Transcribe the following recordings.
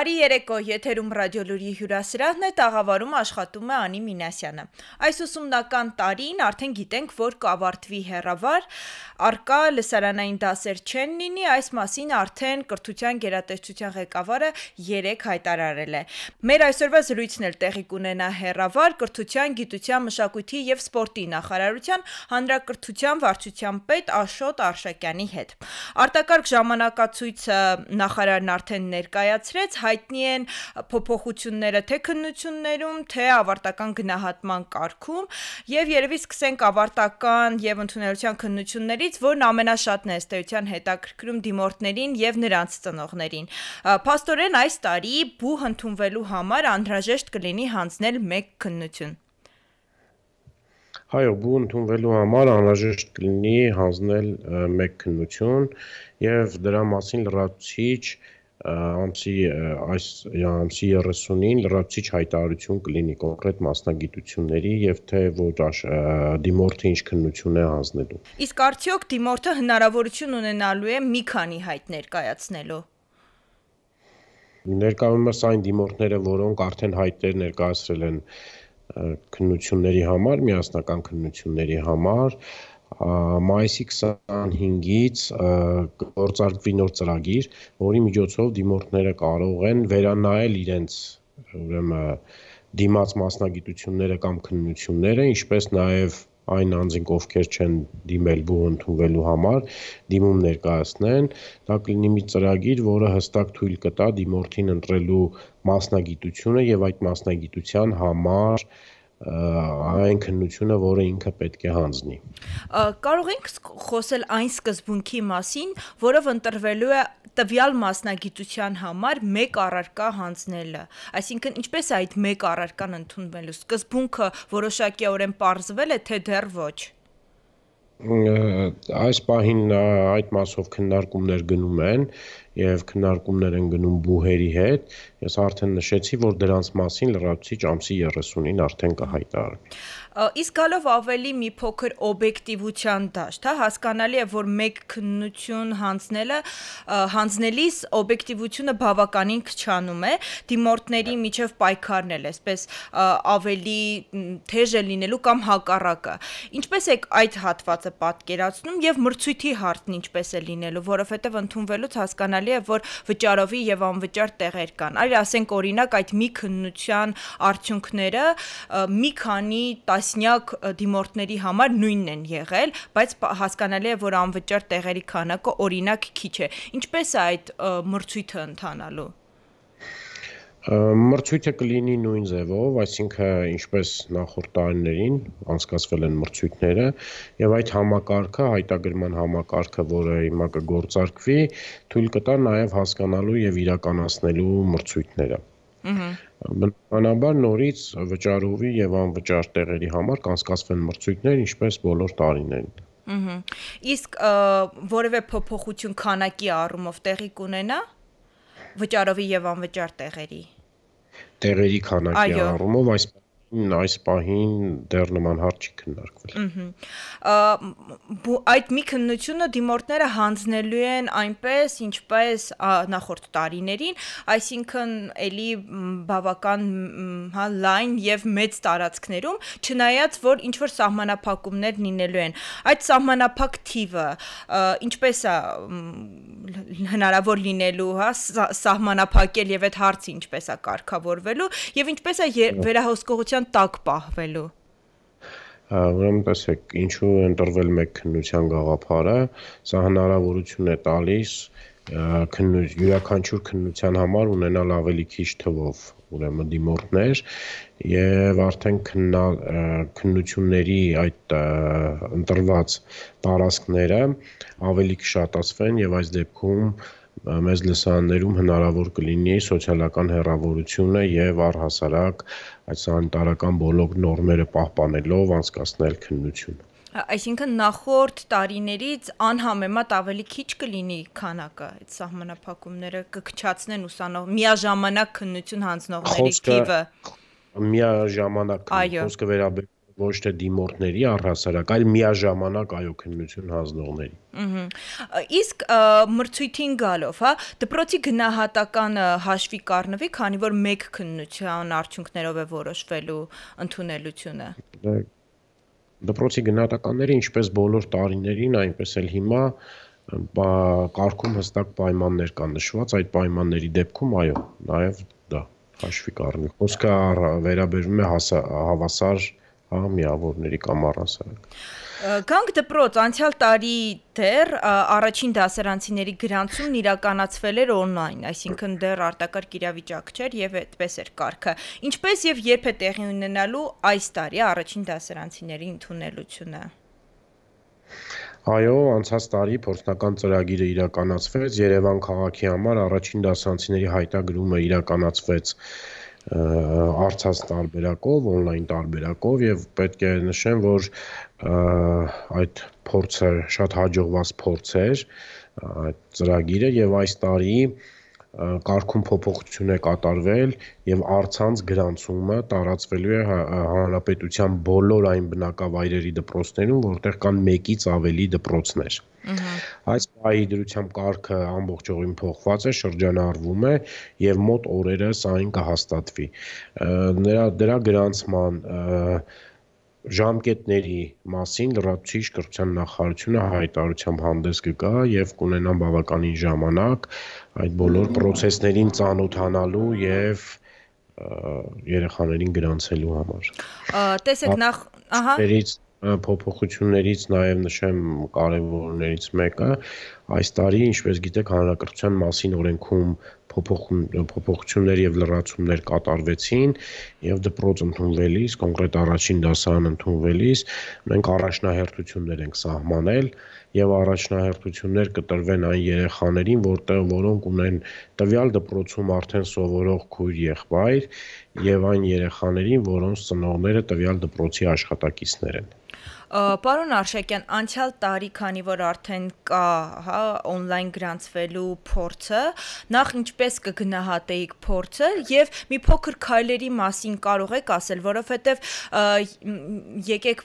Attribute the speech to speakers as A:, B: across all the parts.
A: Բարի երեկո, եթերում ռադիոլուրի հյուրասրահն է, տաղավարում աշխատում է Անի Մինասյանը։ Այս ուսումնական տարին արդեն գիտենք, որ կավարտվի հերավար, արկա լսարանային դասեր չեն լինի, այս մասին արդեն կրթության գերատեսչության ղեկավարը 3 հայտարարել է։ Մեր այսօրվա զրույցն էլ տեղի կունենա հերավար կրթության, գիտության, մշակույթի եւ սպորտի նախարարության հանրակրթության վարչության պետ Աշոտ Արշակյանի հետ։ Արտակարգ ժամանակացույցը նախարարն արդեն ներկայացրեց հայ հայտնի են փոփոխությունները թե քննություններում, թե ավարտական գնահատման կարգում, եւ երևի սկսենք ավարտական եւ ընդունելության քննություններից, որն ամենաշատն է ստեյության հետաքրքրում դիմորդներին եւ նրանց ծնողներին։ Փաստորեն այս տարի բուհ ընդունվելու համար անհրաժեշտ կլինի հանձնել 1 քննություն։
B: Այո, բու ընդունվելու համար անհրաժեշտ կլինի հանձնել մեկ քննություն եւ դրա մասին լրացուցիչ ամսի այս ամսի 30-ին լրացիչ հայտարարություն կլինի կոնկրետ մասնագիտությունների եւ թե որ դիմորդը ինչ քննություն է հանձնելու։
A: Իսկ արդյոք դիմորդը հնարավորություն ունենալու է մի քանի հայտ ներկայացնելու։
B: Ներկայումս այն դիմորդները, որոնք արդեն հայտեր ներկայացրել են քննությունների համար, միասնական քննությունների համար, մայիսի 25-ից գործարկվի նոր ծրագիր, որի միջոցով դիմորդները կարող են վերանայել իրենց ուրեմն դիմաց մասնագիտությունները կամ քննությունները, ինչպես նաև այն անձինք, ովքեր չեն դիմել բու ընդունվելու համար, դիմում ներկայացնեն։ Դա կլինի մի ծրագիր, որը հստակ թույլ կտա դիմորդին ընտրելու մասնագիտությունը եւ այդ մասնագիտության համար այն քննությունը, որը ինքը պետք է հանձնի։
A: Կարող ենք խոսել այն սկզբունքի մասին, որով ընտրվելու է տվյալ մասնագիտության համար մեկ առարկա հանձնելը։ Այսինքն, ինչպես է այդ մեկ առարկան ընդունվելու սկզբունքը որոշակիորեն ողրզվել է, թե դեռ ոչ։ Ա
B: այս պահին այդ մասով քննարկումներ գնում են եւ քննարկումներ են գնում բուհերի հետ։ Ես արդեն նշեցի, որ դրանց մասին լրացուցիչ ամսի 30-ին արդեն կհայտարարվի։
A: Իսկ գալով ավելի մի փոքր օբյեկտիվության դաշտ, հա, հասկանալի է, որ մեկ քննություն հանձնելը հանձնելիս օբյեկտիվությունը բավականին քչանում է, դիմորդների միջև պայքարն էլ էսպես ավելի թեժ է լինելու կամ հակառակը։ Ինչպես է այդ հատվածը պատկերացնում եւ մրցույթի հարցն ինչպես է լինելու, որովհետեւ ընդունվելուց հասկանալի է, որ վճարովի եւ անվճար տեղեր կան։ Այլ ասենք օրինակ այդ մի քննության արդյունքները մի քանի 10 տասնյակ դիմորդների համար նույնն են եղել, բայց հասկանալի է, որ անվճար տեղերի քանակը օրինակ քիչ է։ Ինչպես է այդ մրցույթը ընթանալու
B: մրցույթը կլինի նույն ձևով, այսինքն ինչպես նախորդ տարիներին անցկացվել են մրցույթները եւ այդ համակարգը, հայտագրման համակարգը, որը հիմա կգործարկվի, թույլ կտա նաեւ հասկանալու եւ իրականացնելու մրցույթները։ Ահա Բնականաբար նորից վճարովի եւ անվճար տեղերի համար կանցկացվեն մրցույթներ, ինչպես բոլոր տարիներին։ Ահա։
A: Իսկ որևէ փոփոխություն քանակի առումով տեղի կունենա վճարովի եւ անվճար տեղերի։
B: Տեղերի քանակի առումով այս պահին, այս պահին դեռ նման հարց չի քննարկվել։
A: Ուհ։ Այդ մի քննությունը դիմորդները հանձնելու են այնպես, ինչպես նախորդ տարիներին, այսինքն էլի բավական հա լայն եւ մեծ տարածքներում, չնայած որ ինչ որ սահմանափակումներ լինելու են։ Այդ սահմանափակ թիվը ինչպես է հնարավոր լինելու, հա, սահմանափակել եւ այդ հարցը ինչպես է կարգավորվելու եւ ինչպես է վերահսկողության կրթության տակ պահվելու։
B: Ուրեմն տեսեք, ինչու ընտրվել մեկ քննության գաղափարը, սա հնարավորություն է տալիս քննույթ յուրաքանչյուր քննության համար ունենալ ավելի քիչ թվով ուրեմն դիմորդներ եւ արդեն քննա քննությունների այդ ընտրված տարածքները ավելի կշատացվեն եւ այս դեպքում և մեզ լսարաններում հնարավոր կլինի սոցիալական հեռավորությունը եւ առհասարակ այս սանիտարական բոլոր նորմերը պահպանելով անցկացնել քննություն։
A: Այսինքն նախորդ տարիներից անհամեմատ ավելի քիչ կլինի քանակը, այդ սահմանափակումները կքչացնեն ուսանող միաժամանակ քննություն հանձնողների թիվը։
B: Միաժամանակ խոսքը վերաբերում ոչ թե դիմորդների առհասարակ, այլ միաժամանակ այո քննություն հանձնողների։
A: Ահա։ Իսկ մրցույթին գալով, հա, դպրոցի գնահատականը հաշվի կառնվի, քանի որ մեկ քննության արդյունքներով է որոշվելու ընդունելությունը։
B: դե, Դպրոցի գնահատականները ինչպես բոլոր տարիներին, այնպես էլ հիմա կարգում հստակ պայմաններ կան նշված, այդ պայմանների դեպքում այո, նաև դա հաշվի կառնի։ Խոսքը վերաբերում է հասա, հավասար հա, միավորների կամ առասարակ։
A: Գանք դպրոց, անցյալ տարի դեռ առաջին դասարանցիների գրանցումն իրականացվել էր on-line, այսինքն դեռ արտակարգ իրավիճակ չէր եւ այդպես էր կարգը։ Ինչպես եւ երբ է տեղի ունենալու այս տարի առաջին դասարանցիների ընդունելությունը։
B: Այո, անցած տարի փորձնական ծրագիրը իրականացվեց Երևան քաղաքի համար առաջին դասանցիների հայտագրումը իրականացվեց արցած տարբերակով, on-line տարբերակով եւ պետք է նշեմ, որ այդ փորձը շատ հաջողված փորձ էր այդ ծրագիրը եւ այս տարի կարգում փոփոխություն է կատարվել եւ արցանց գրանցումը տարածվելու է հանրապետության բոլոր այն բնակավայրերի դպրոցներում, որտեղ կան 1-ից ավելի դպրոցներ։ Այս պահի դրությամբ կարգը ամբողջովին փոխված է, շրջանառվում է եւ մոտ օրերս այն կհաստատվի։ Նրա դրա գրանցման և, ժամկետների մասին լրացուցիչ կրթության նախարարությունը հայտարարությամբ հանդես կգա եւ կունենան բավականին ժամանակ այդ բոլոր process-ներին ծանոթանալու եւ երեխաներին գրանցելու համար։
A: Տեսեք նախ, ահա
B: փոփոխություններից նաև նշեմ կարևորներից մեկը այս տարի, ինչպես գիտեք, հանրակրթության մասին օրենքում փոփոխություններ եւ լրացումներ կատարվեցին եւ դպրոց ընդունվելիս, կոնկրետ առաջին դասարան ընդունվելիս մենք առաջնահերթություններ ենք սահմանել եւ առաջնահերթություններ կտրվեն այն երեխաներին, որտեղ որոնք ունեն տվյալ դպրոցում արդեն սովորող քույր եղբայր եւ այն երեխաներին, որոնց ծնողները տվյալ դպրոցի աշխատակիցներ են։
A: Պարոն Արշակյան, անցյալ տարի, քանի որ արդեն կա, հա, on-line գրանցվելու փորձը, նախ ինչպես կգնահատեիք փորձը եւ մի փոքր քայլերի մասին կարող եք ասել, որովհետեւ եկեք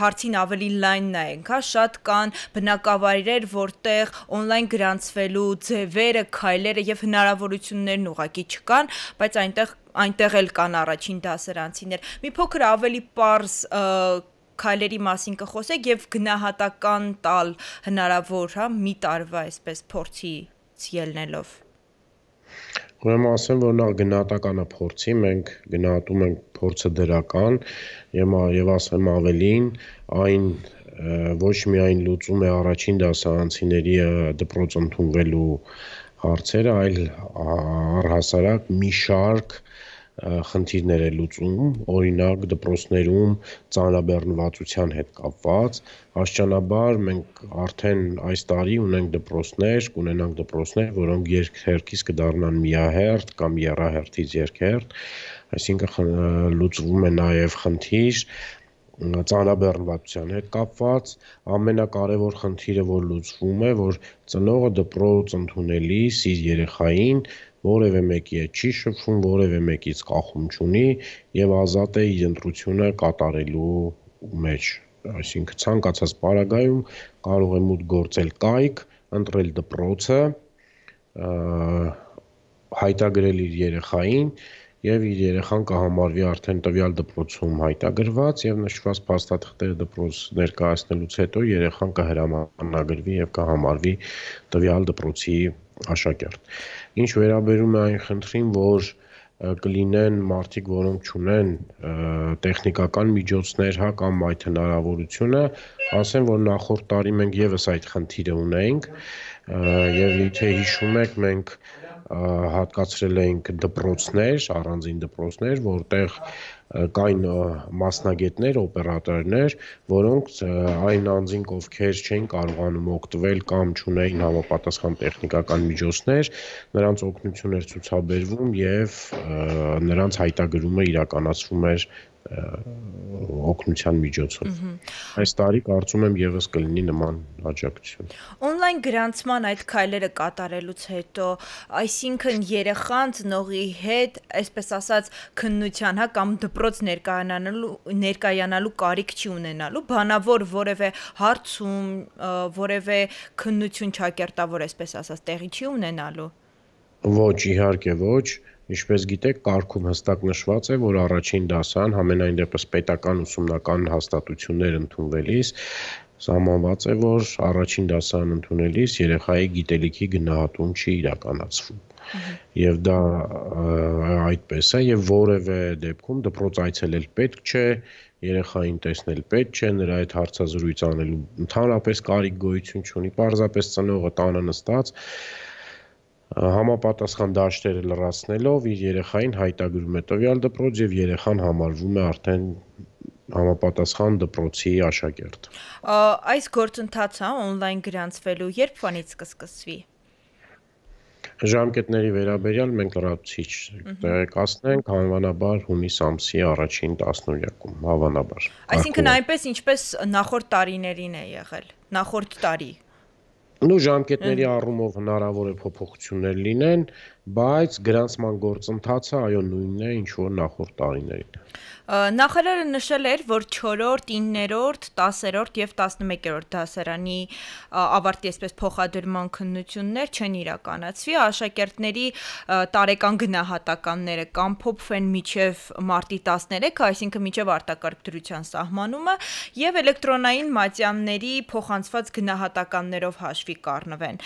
A: հարցին ավելի լայն նայենք, հա, շատ կան բնակավայրեր, որտեղ on-line գրանցվելու ձևերը, քայլերը եւ հնարավորություններն ուղակի չկան, բայց այնտեղ այնտեղ էլ կան առաջին դասարանցիներ։ Մի փոքր ավելի པարզ քայլերի մասին կխոսեք եւ գնահատական տալ հնարավոր, հա, մի տարվա այսպես փորձից ելնելով։
B: Ուրեմն ասեմ, որ նախ գնահատականը փորձի, մենք գնահատում ենք փորձը դրական եւ եւ ասեմ ավելին, այն ոչ միայն լուծում է առաջին դասարանցիների դպրոց ընդունվելու հարցերը, այլ առհասարակ մի շարք խնդիրներ է լուծում, օրինակ դպրոցներում ծանրաբեռնվածության հետ կապված։ Աստիճանաբար մենք արդեն այս տարի ունենք դպրոցներ, կունենանք դպրոցներ, որոնք երկհերթից կդառնան միահերթ կամ երահերթից երկհերթ, այսինքն լուծվում է նաև խնդիր ծանրաբեռնվածության հետ կապված ամենակարևոր խնդիրը որ լուծվում է որ ծնողը դպրոց ընդունելիս իր երեխային որևէ մեկի է չի շփվում, որևէ մեկից կախում չունի եւ ազատ է իր ընտրությունը կատարելու մեջ։ Այսինքն ցանկացած պարագայում կարող է մուտք գործել կայք, ընտրել դպրոցը, հայտագրել իր երեխային եւ իր երեխան կհամարվի արդեն տվյալ դպրոցում հայտագրված եւ նշված փաստաթղթերը դպրոց ներկայացնելուց հետո երեխան կհրամանագրվի եւ կհամարվի տվյալ դպրոցի աշակերտ։ Ինչ վերաբերում է այն խնդրին, որ կլինեն մարդիկ, որոնք չունեն տեխնիկական միջոցներ, հա, կամ այդ հնարավորությունը, ասեմ, որ նախորդ տարի մենք եւս այդ խնդիրը ունեինք, եւ եթե հիշում եք, մենք և, հատկացրել ենք դպրոցներ, առանձին դպրոցներ, որտեղ կային մասնագետներ, օպերատորներ, որոնք այն անձինք, ովքեր չեն կարողանում օգտվել կամ չունեին համապատասխան տեխնիկական միջոցներ, նրանց օգնություն էր ցուցաբերվում եւ նրանց հայտագրումը իրականացվում էր օգնության միջոցով։ Այս տարի կարծում եմ եւս կլինի նման աջակցություն։
A: Օնլայն գրանցման այդ քայլերը կատարելուց հետո, այսինքն երեխան ծնողի հետ, այսպես ասած, քննության, հա, կամ դպրոց ներկայանալու ներկայանալու կարիք չի ունենալու, բանավոր որևէ հարցում, որևէ քննություն չակերտավոր, այսպես ասած, տեղի չի ունենալու։
B: Ոչ, իհարկե ոչ։ Ա Ինչպես գիտեք, կարգում հստակ նշված է, որ առաջին դասան համենայն դեպս պետական ուսումնական հաստատություններ ընդունվելիս սահմանված է, որ առաջին դասան ընդունելիս երեխայի գիտելիքի գնահատում չի իրականացվում։ Եվ դա այդպես է, եւ որևէ դեպքում դպրոց այցելել պետք չէ, երեխային տեսնել պետք չէ, նրա այդ հարցազրույց անելու ընդհանրապես կարիք գոյություն չունի, պարզապես ծնողը տանը նստած համապատասխան դաշտերը լրացնելով իր երեխային հայտագրում է տվյալ դպրոց եւ երեխան համարվում է արդեն համապատասխան դպրոցի աշակերտ։
A: Այս գործընթացը հա, on-line գրանցվելու երբ վանից կսկսվի։
B: Ժամկետների վերաբերյալ մենք լրացիչ տեղեկացնենք հավանաբար հունիս ամսի առաջին 10-րյակում, հավանաբար։ Այսինքն
A: այնպես ինչպես նախորդ տարիներին է եղել, նախորդ տարի
B: Ну ժամկետների առումով հնարավոր է փոփոխություններ լինեն, բայց գրանցման գործընթացը այո նույնն է ինչ որ նախորդ տարիներին։
A: Նախարարը նշել էր, որ 4-րդ, 9-րդ, 10-րդ եւ 11-րդ դասարանի ավարտի այսպես փոխադրման քննություններ չեն իրականացվի, աշակերտների տարեկան գնահատականները կամ փոփվեն միջև մարտի 13-ը, այսինքն միջև արտակարգ դրության սահմանումը եւ էլեկտրոնային մատյանների փոխանցված գնահատականներով հաշվի կառնվեն։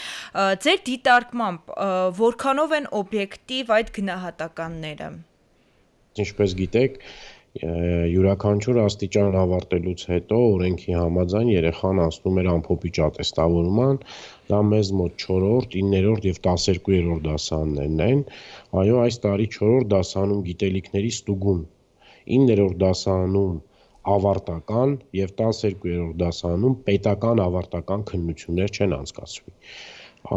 A: Ձեր դիտարկմամբ որքանով են են օբյեկտիվ այդ գնահատականները։
B: Ինչպես գիտեք, յուրաքանչյուր աստիճան ավարտելուց հետո օրենքի համաձայն երեխան անցնում էր ամփոփիչ ատեստավորման, դա մեզ մոտ 4-րդ, 9-րդ եւ 12-րդ դասարաններն են։ Այո, այս տարի 4-րդ դասարանում գիտելիքների ստուգում, 9-րդ դասարանում ավարտական եւ 12-րդ դասարանում պետական ավարտական քննություններ չեն անցկացվի։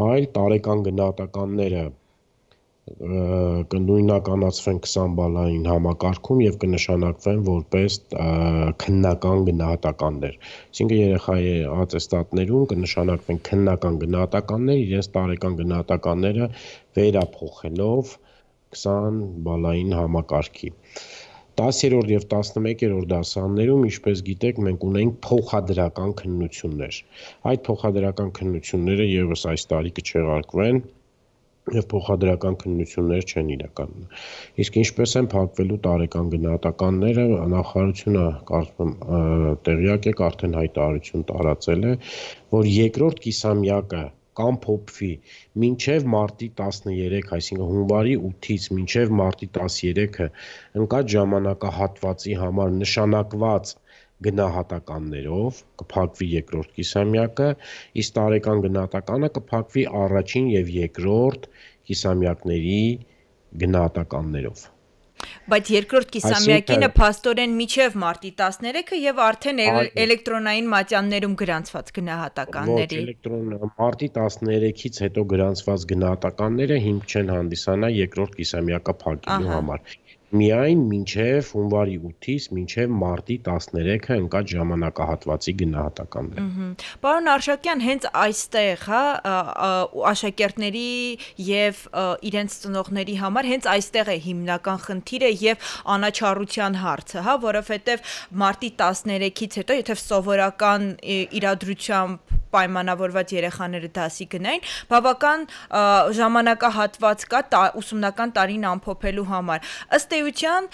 B: Այլ տարեկան գնահատականները կնույնականացվեն 20 բալային համակարգում եւ կնշանակվեն որպես քննական գնահատականներ։ Այսինքն երեխայի ատեստատներում կնշանակվեն քննական գնահատականներ, իրենց տարեկան գնահատականները վերափոխելով 20 բալային համակարգի։ 10-րդ եւ 11-րդ դասարաններում, ինչպես գիտեք, մենք ունենք փոխադրական քննություններ։ Այդ փոխադրական քննությունները եւս այս տարի կչեղարկվեն 20 եւ փոխադրական քննություններ չեն իրականում։ Իսկ ինչպես են փակվելու տարեկան գնահատականները, նախարարությունը կարծում տեղյակ եք, արդեն հայտարարություն տարածել է, որ երկրորդ կիսամյակը կամ փոփվի մինչև մարտի 13, այսինքն հունվարի 8-ից մինչև մարտի 13-ը ընկած ժամանակահատվածի համար նշանակված գնահատականներով կփակվի երկրորդ կիսամյակը, իսկ տարեկան գնահատականը կփակվի առաջին եւ երկրորդ կիսամյակների գնահատականներով։
A: Բայց երկրորդ կիսամյակինը փաստորեն միջև մարտի 13-ը եւ արդեն էլեկտրոնային մատյաններում գրանցված գնահատականների։ Ոչ,
B: էլեկտրոն մարտի 13-ից հետո գրանցված գնահատականները հիմք չեն հանդիսանա երկրորդ կիսամյակը փակելու համար։ Ահա միայն մինչև հունվարի 8-ից մինչև մարտի 13-ը ընկած ժամանակահատվածի գնահատականները։ Ահա։
A: Պարոն Արշակյան, հենց այստեղ, հա, աշակերտների եւ իրենց ծնողների համար հենց այստեղ է հիմնական խնդիրը եւ անաչառության հարցը, հա, որովհետեւ մարտի 13-ից հետո, եթե սովորական իրադրությամբ պայմանավորված երեխաները դասի գնային, բավական ժամանակահատված կա ուսումնական տարին ամփոփելու համար։ Ըստ էության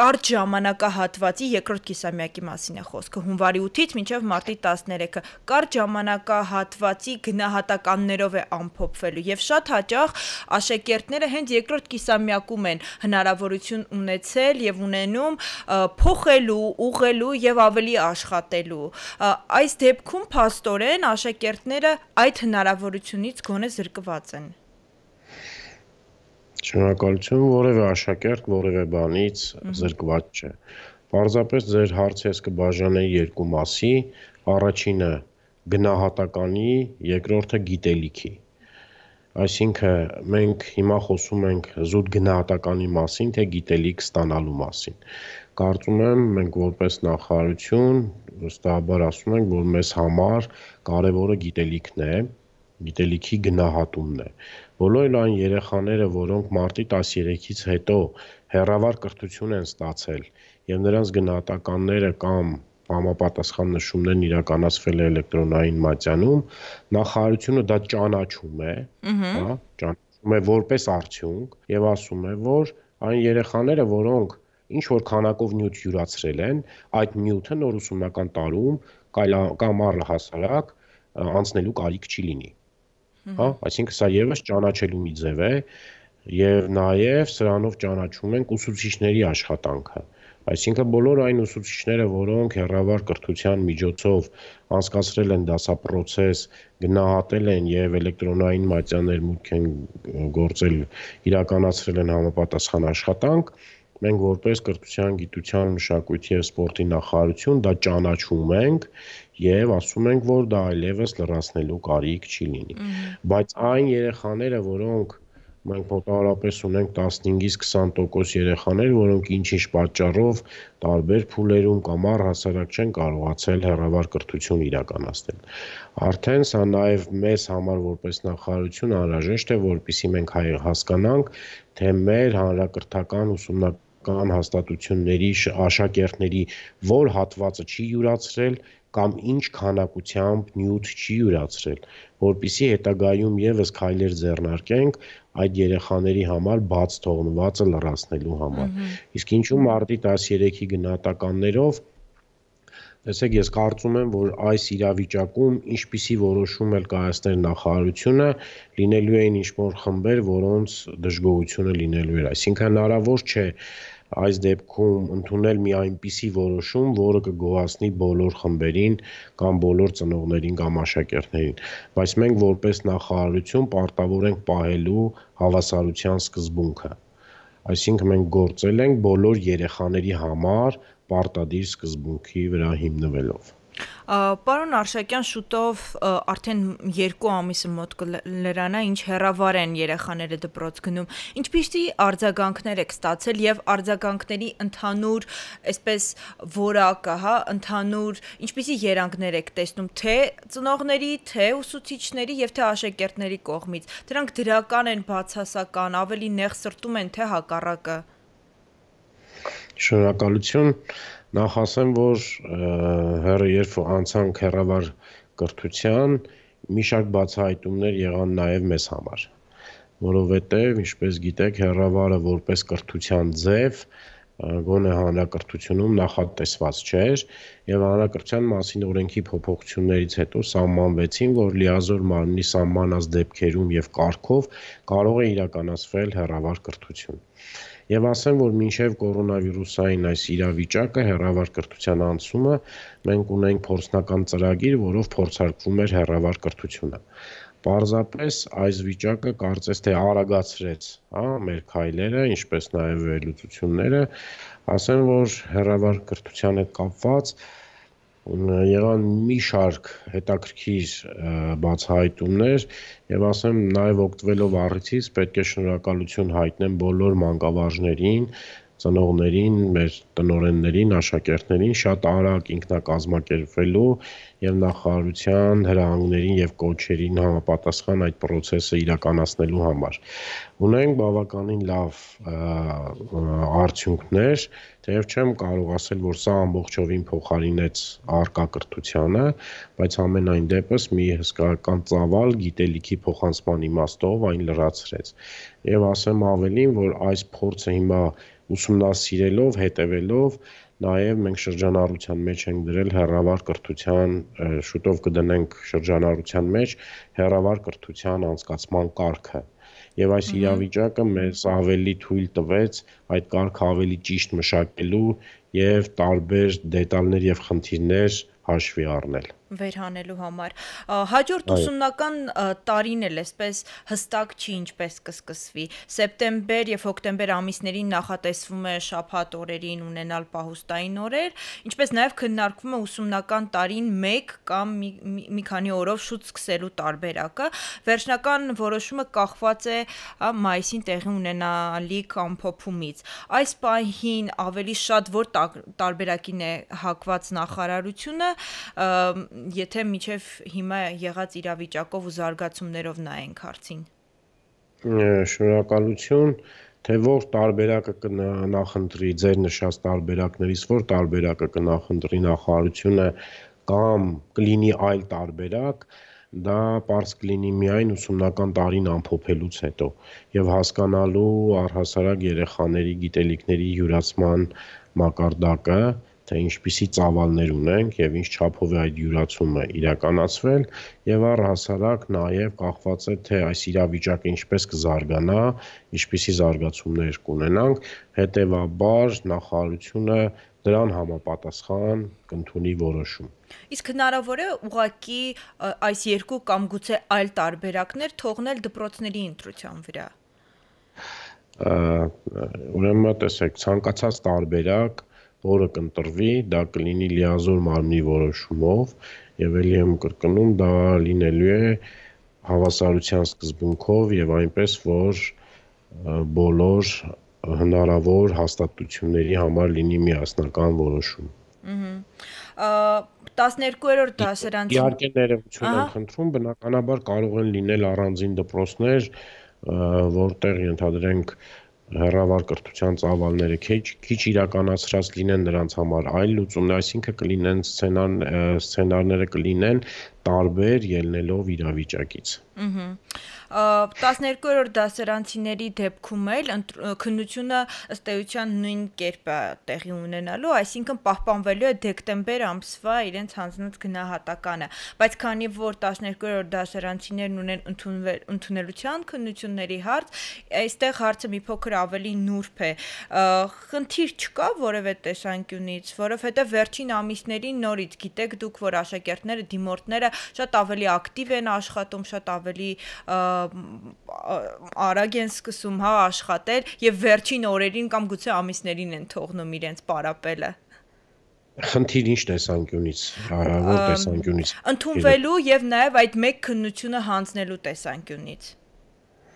A: կարճ ժամանակահատվածի երկրորդ կիսամյակի մասին է խոսքը, հունվարի 8-ից մինչև մարտի 13-ը, կարճ ժամանակահատվածի գնահատականներով է ամփոփվելու եւ շատ հաճախ աշակերտները հենց երկրորդ կիսամյակում են հնարավորություն ունեցել եւ ունենում փոխելու, ուղղելու եւ ավելի աշխատելու։ Այս դեպքում փաստորեն աշակերտները այդ հնարավորությունից գոնե զրկված են։
B: Շնորհակալություն, որևէ աշակերտ, որևէ բանից զրկված չէ։ Պարզապես ձեր հարցես կբաժանեի երկու մասի, առաջինը գնահատականի, երկրորդը գիտելիքի։ Այսինքն մենք հիմա խոսում ենք զուտ գնահատականի մասին, թե գիտելիք ստանալու մասին։ Կարծում եմ մենք որպես նախարարություն վստահաբար ասում ենք, որ մեզ համար կարևորը գիտելիքն է, գիտելիքի գնահատումն է։ Բոլոր այն երեխաները, որոնք մարտի 13-ից հետո հերավար կրթություն են ստացել եւ նրանց գնահատականները կամ համապատասխան նշումներն իրականացվել է էլեկտրոնային մատյանում, նախարարությունը դա ճանաչում է, հա, ճանաչում է որպես արդյունք եւ ասում է, որ այն երեխաները, որոնք ինչ որ քանակով նյութ յուրացրել են, այդ նյութը նոր ուսումնական տարում կամ առհասարակ անցնելու կարիք չի լինի։ Հա, հա այսինքն սա եւս ճանաչելու մի ձև է եւ նաեւ սրանով ճանաչում ենք ուսուցիչների աշխատանքը այսինքն բոլոր այն ուսուցիչները որոնք հերավար կրթության միջոցով անցկացրել են դասաprocess գնահատել են եւ էլեկտրոնային մատյաներ մուտք են գործել իրականացրել են համապատասխան աշխատանք մենք որպես կրթության, գիտության, մշակույթի եւ սպորտի նախարարություն դա ճանաչում ենք եւ ասում ենք, որ դա այլևս լրացնելու կարիք չի լինի։ Բայց այն երեխաները, որոնք մենք մոտավորապես ունենք 15-ից 20% երեխաներ, որոնք ինչ-ինչ պատճառով տարբեր փուլերում կամ առհասարակ չեն կարողացել հեռավար կրթություն իրականացնել։ Արդեն սա նաև մեզ համար որպես նախարարություն անհրաժեշտ է, որpիսի մենք հասկանանք, թե մեր հանրակրթական ուսումնական կամ հաստատությունների աշակերտների որ հատվածը չի յուրացրել կամ ինչ քանակությամբ նյութ չի յուրացրել, որբիսի հետագայում եւս քայլեր ձեռնարկենք այդ երեխաների համար բաց թողնվածը լրացնելու համար։ Իսկ ինչու մարտի 13-ի գնահատականներով Տեսեք, ես կարծում եմ, որ այս իրավիճակում ինչպիսի որոշում էլ կայացներ նախարարությունը, լինելու էին ինչ որ խմբեր, որոնց դժգոհությունը լինելու էր։ Այսինքն հնարավոր չէ այս դեպքում ընդունել մի այնպիսի որոշում, որը կգոհացնի բոլոր խմբերին կամ բոլոր ծնողներին կամ աշակերտներին, բայց մենք որպես նախարարություն պարտավոր ենք պահելու հավասարության սկզբունքը։ Այսինքն մենք գործել ենք բոլոր երեխաների համար պարտադիր սկզբունքի վրա հիմնվելով։
A: Պարոն Արշակյան շուտով արդեն 2 ամիսը մոտ կլրանա, ինչ հերավար են երեխաները դպրոց գնում։ Ինչպիսի արձագանքներ եք ստացել եւ արձագանքների ընդհանուր, այսպես որակը, հա, ընդհանուր ինչպիսի երանգներ եք տեսնում թե ծնողների, թե ուսուցիչների եւ թե աշակերտների կողմից։ Դրանք դրական են, բացասական, ավելի նեղ սրտում են, թե հակառակը։ Ա
B: Շնորհակալություն։ Նախ ասեմ, որ հերը երբ անցանք հերավար կրթության, մի շարք բացահայտումներ եղան նաև մեզ համար, որովհետև, ինչպես գիտեք, հերավարը որպես կրթության ձև գոնե հանրակրթությունում նախատեսված չէր եւ հանրակրթության մասին օրենքի փոփոխություններից հետո սահմանվեցին, որ լիազոր մարմնի սահմանած դեպքերում եւ կարգով կարող է իրականացվել հերավար կրթություն եւ ասեմ, որ մինչեւ կորոնավիրուսային այս իրավիճակը հերավար կրթության անցումը մենք ունենք փորձնական ծրագիր, որով փորձարկվում էր հերավար կրթությունը։ Պարզապես այս վիճակը կարծես թե արագացրեց, հա, մեր քայլերը, ինչպես նաև վերլուծությունները, ասեմ, որ հերավար կրթության հետ կապված եղան մի շարք հետաքրքիր բացահայտումներ եւ ասեմ նաեւ օգտվելով առիթից պետք է շնորհակալություն հայտնեմ բոլոր մանկավարժներին, ծնողներին, մեր տնորեններին, աշակերտներին շատ արագ ինքնակազմակերպվելու եւ նախարարության հրահանգներին եւ կոչերին համապատասխան այդ process-ը իրականացնելու համար։ Ունենք բավականին լավ արդյունքներ, թեև չեմ կարող ասել, որ սա ամբողջովին փոխարինեց արկա կրթությանը, բայց ամենայն դեպս մի հսկայական ծավալ գիտելիքի փոխանցման իմաստով այն լրացրեց։ Եվ ասեմ ավելին, որ այս փորձը հիմա ուսումնասիրելով, հետևելով, նաև մենք շրջանառության մեջ ենք դրել հերավար կրթության, շուտով կդնենք շրջանառության մեջ հերավար կրթության անցկացման կարգը։ Եվ այս իրավիճակը մեզ ավելի թույլ տվեց այդ կարգը ավելի ճիշտ մշակելու եւ տարբեր դետալներ եւ խնդիրներ հաշվի առնել
A: վերանելու համար։ Հաջորդ ուսումնական տարին էլ էսպես հստակ չի ինչպես կսկսվի։ Սեպտեմբեր եւ հոկտեմբեր ամիսներին նախատեսվում է շաբաթ օրերին ունենալ պահուստային օրեր, ինչպես նաեւ քննարկվում է ուսումնական տարին 1 կամ մի, մի, մի քանի օրով շուտ սկսելու տարբերակը։ Վերջնական որոշումը կախված է մայիսին տեղի ունենալիք ամփոփումից։ Այս պահին ավելի շատ որ տարբերակին է հակված նախարարությունը եթե միջև հիմա եղած իրավիճակով ու զարգացումներով նայենք հարցին։
B: Շնորհակալություն, թե որ տարբերակը կնախընտրի ձեր նշած տարբերակներից, որ տարբերակը կնախընտրի նախարարությունը կամ կլինի այլ տարբերակ, դա པարս կլինի միայն ուսումնական տարին ամփոփելուց հետո եւ հասկանալու առհասարակ երեխաների գիտելիքների յուրացման մակարդակը, թե ինչպիսի ծավալներ ունենք եւ ինչ չափով է այդ յուրացումը իրականացվել եւ առհասարակ նաեւ կախված է թե այս իրավիճակը ինչպես կզարգանա, ինչպիսի զարգացումներ կունենանք, հետեւաբար նախարարությունը դրան համապատասխան կընդունի որոշում։
A: Իսկ հնարավոր է ուղակի այս երկու կամ գուցե այլ տարբերակներ թողնել դպրոցների ընտրության վրա։
B: Ուրեմն տեսեք, ցանկացած տարբերակ որը կընտրվի, դա կլինի լիազոր մարմնի որոշումով եւ ելի եմ կրկնում, դա լինելու է հավասարության սկզբունքով եւ այնպես որ բոլոր հնարավոր հաստատությունների համար լինի միասնական որոշում։
A: Ահա 12-րդ դասարանցում իհարկե
B: ներողություն եմ խնդրում, բնականաբար կարող են լինել առանձին դպրոցներ, որտեղ ընդհանրենք հերավար կրթության ծավալները քիչ քիչ իրականացրած լինեն նրանց համար այլ լուծումներ, այսինքն կլինեն սցենար սցենարները կլինեն տարբեր ելնելով իրավիճակից։
A: Ահա 12-րդ դասարանցիների դեպքում էլ քննությունը ըստ էության նույն կերպ է տեղի ունենալու, այսինքն պահպանվելու է դեկտեմբեր ամսվա իրենց հանձնած գնահատականը, բայց քանի որ 12-րդ դասարանցիներն ունեն ընդունելության քննությունների հարց, այստեղ հարցը մի փոքր ավելի նուրբ է։ Խնդիր չկա որևէ տեսանկյունից, որովհետև վերջին ամիսներին նորից գիտեք դուք, որ աշակերտները դիմորդները շատ ավելի ակտիվ են աշխատում, շատ ավելի արագ են սկսում հա աշխատել եւ վերջին օրերին կամ գուցե ամիսներին են թողնում իրենց պարապելը
B: խնդիր ինչ տեսանկյունից, որ տեսանկյունից։ Ընթունվելու
A: եւ նաեւ այդ մեկ քննությունը հանձնելու տեսանկյունից։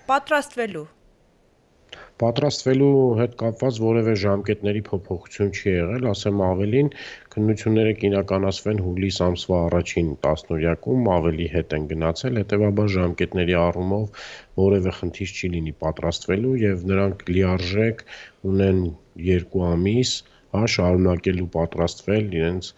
A: Պատրաստվելու
B: պատրաստվելու հետ կապված որևէ ժամկետների փոփոխություն չի եղել, ասեմ ավելին, քննությունները կինականացվեն հուլիս ամսվա առաջին 10-րյակում, ավելի հետ են գնացել, հետեւաբար ժամկետների առումով որևէ խնդիր չի լինի պատրաստվելու եւ նրանք լիարժեք ունեն 2 ամիս հա շարունակելու պատրաստվել իրենց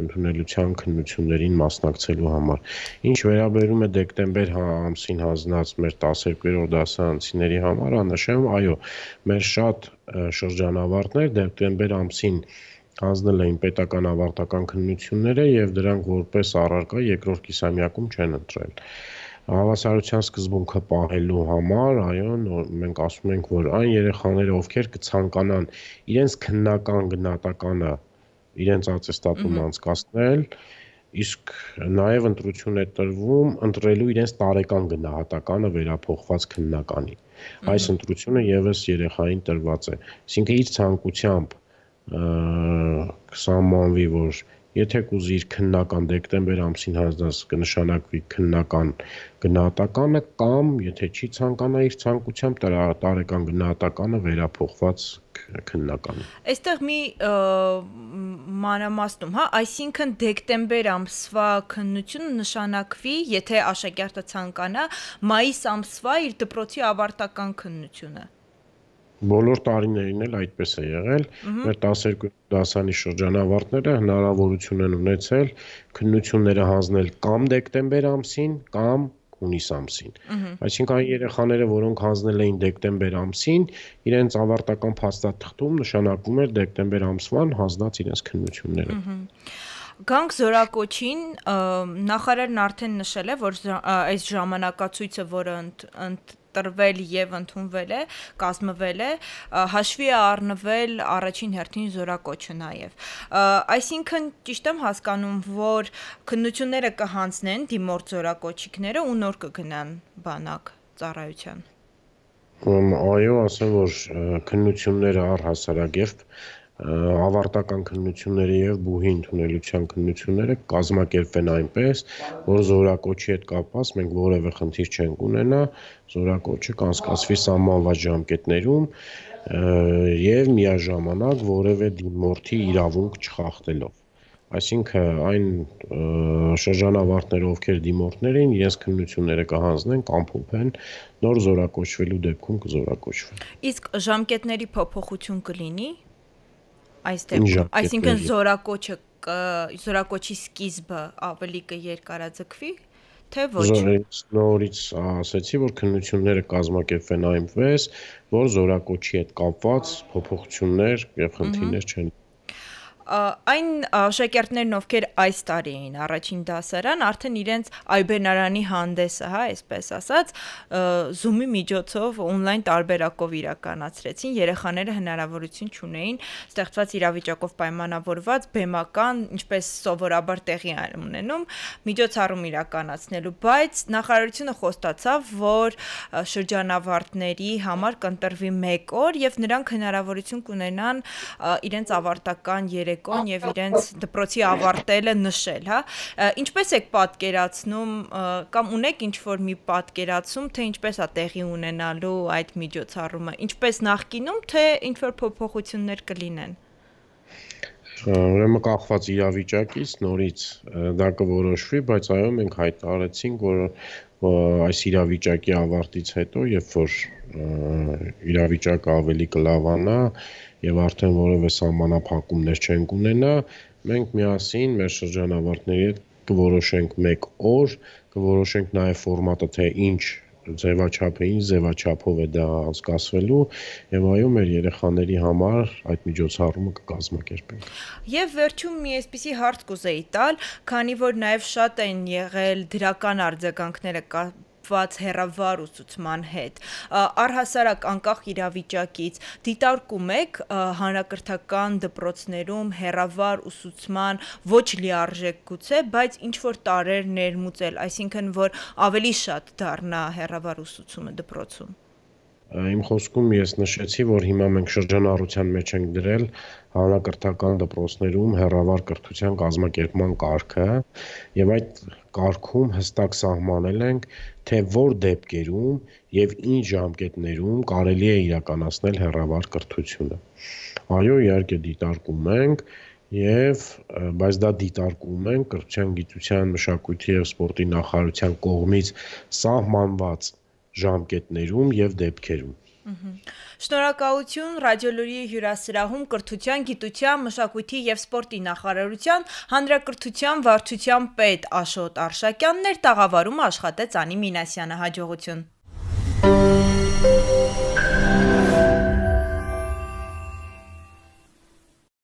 B: ընդունելության քննություններին մասնակցելու համար։ Ինչ վերաբերում է դեկտեմբեր հա- ամսին հանձնած մեր 12-րդ դասարանցիների համար, աննշեմ, այո, մեր շատ շրջանավարտներ դեկտեմբեր ամսին հանձնել էին պետական ավարտական քննությունները եւ դրանք որպես առարկա երկրորդ կիսամյակում չեն ընտրել հավասարության սկզբունքը պահելու համար, այո, մենք ասում ենք, որ այն երեխաները, ովքեր կցանկանան իրենց քննական գնահատականը իրենց аттեստատում անցկացնել, իսկ նաև ընտրություն է տրվում ընտրելու իրենց տարեկան գնահատականը վերափոխված քննականի։ Այս ընտրությունը եւս երեխային տրված է։ Այսինքն իր ցանկությամբ կսահմանվի, որ եթե կուզիր քննական դեկտեմբեր ամսին հանձնած կնշանակվի քննական գնահատականը կամ եթե չի ցանկանա իր ցանկությամբ տարեկան գնահատականը վերափոխված քննականը։
A: Այստեղ մի մանրամասնում, հա, այսինքն դեկտեմբեր ամսվա քննությունը նշանակվի, եթե աշակերտը ցանկանա, մայիս ամսվա իր դպրոցի ավարտական քննությունը
B: բոլոր տարիներին էլ այդպես է եղել։ Մեր 12 դասանի շրջանավարտները հնարավորություն են ունեցել քննությունները հանձնել կամ դեկտեմբեր ամսին, կամ հունիս ամսին։ Այսինքն երեխաները, որոնք հանձնել էին դեկտեմբեր ամսին, իրենց ավարտական փաստաթղթում նշանակվում էր դեկտեմբեր ամսվան հանձնած իրենց քննությունները։
A: Գանք զորակոչին նախարարն արդեն նշել է, որ այս ժամանակացույցը, որը ընդ տրվել եւ ընդունվել է, կազմվել է, հաշվի է առնվել առաջին հերթին զորակոչը նաեւ։ Այսինքն ճիշտ եմ հասկանում, որ քննությունները կհանձնեն դիմորդ զորակոչիկները ու նոր կգնան բանակ ծառայության։
B: Այո, ասեմ, որ քննությունները առհասարակ երբ ավարտական քննությունները եւ բուհի ընդունելության քննությունները կազմակերպվեն այնպես, որ զորակոչի հետ կապված մենք որևէ խնդիր չենք ունենա, զորակոչը կանցկացվի սահմանված ժամկետներում եւ միաժամանակ որևէ դիմորդի իրավունք չխախտելով այսինքն այն շրջանավարտները, ովքեր դիմորդներ էին, իրենց քննությունները կհանձնեն, կամփոփեն, նոր զորակոչվելու դեպքում կզորակոչվեն։
A: Իսկ ժամկետների փոփոխություն կլինի այս դեպքում։ Այսինքն զորակոչը զորակոչի սկիզբը ավելի կերկարաձգվի, թե ոչ։
B: Ես նորից ասացի, որ քննությունները կազմակերպվեն այնպես, որ զորակոչի հետ կապված փոփոխություններ եւ խնդիրներ չեն
A: այն աշակերտներն, ովքեր այս տարի էին առաջին դասարան, արդեն իրենց այբերնարանի հանդեսը, հա, այսպես ասած, Zoom-ի միջոցով on-line տարբերակով իրականացրեցին։ Երեխաները հնարավորություն չունեին ստեղծված իրավիճակով պայմանավորված բեմական, ինչպես սովորաբար տեղի ունենում, միջոցառում իրականացնելու, բայց նախարարությունը խոստացավ, որ շրջանավարտների համար կընտրվի 1 օր եւ նրանք հնարավորություն կունենան իրենց ավարտական 3 երեկոն եւ իրենց դպրոցի ավարտելը նշել, հա։ Ինչպես եք պատկերացնում կամ ունեք ինչ որ մի պատկերացում, թե ինչպես է տեղի ունենալու այդ միջոցառումը, ինչպես նախկինում, թե ինչ որ փոփոխություններ կլինեն։
B: Ուրեմն կախված իրավիճակից նորից դա կորոշվի, բայց այո մենք հայտարարեցինք, որ այս իրավիճակի ավարտից հետո, երբ որ իրավիճակը ավելի կլավանա եւ արդեն որևէ սահմանափակումներ չենք ունենա, մենք միասին մեր շրջանավարտների հետ կորոշենք մեկ օր, կորոշենք նաև ֆորմատը, թե ինչ ձևաչափային ձևաչափով է դա անցկացվելու եւ այո մեր երեխաների համար այդ միջոցառումը կկազմակերպենք։
A: Եվ վերջում մի այսպիսի հարց կուզեի տալ, քանի որ նաեւ շատ են եղել դրական արձագանքները կապված հերավար ուսուցման հետ։ Արհասարակ անկախ իրավիճակից դիտարկում եք հանրակրթական դպրոցներում հերավար ուսուցման ոչ լիարժեք գուցե, բայց ինչ որ տարեր ներմուծել, այսինքն որ ավելի շատ դառնա հերավար ուսուցումը դպրոցում։
B: Իմ խոսքում ես նշեցի, որ հիմա մենք շրջանառության մեջ ենք դրել հանրակրթական դպրոցներում հերավար կրթության կազմակերպման կարգը եւ այդ կարգում հստակ սահմանել ենք, թե որ դեպքերում եւ ինչ ժամկետներում կարելի է իրականացնել հերավար կրթությունը։ Այո, իհարկե դիտարկում ենք եւ բայց դա դիտարկում են կրթության, գիտության, մշակույթի եւ սպորտի նախարարության կողմից սահմանված ժամկետներում եւ դեպքերում։
A: Շնորհակալություն Ռադիոլուրի հյուրասրահում կրթության, գիտության, մշակույթի եւ սպորտի նախարարության հանրակրթության վարչության պետ Աշոտ Արշակյանն էր տաղավարում աշխատեց Անի Մինասյանը հաջողություն։